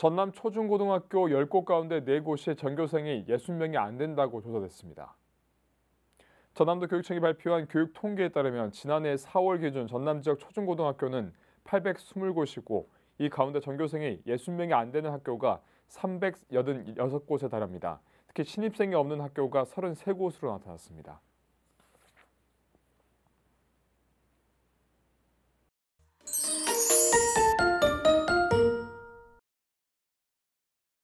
전남 초중고등학교 10곳 가운데 4곳이 전교생이 60명이 안 된다고 조사됐습니다. 전남도 교육청이 발표한 교육 통계에 따르면 지난해 4월 기준 전남 지역 초중고등학교는 820곳이고 이 가운데 전교생이 60명이 안 되는 학교가 386곳에 달합니다. 특히 신입생이 없는 학교가 33곳으로 나타났습니다.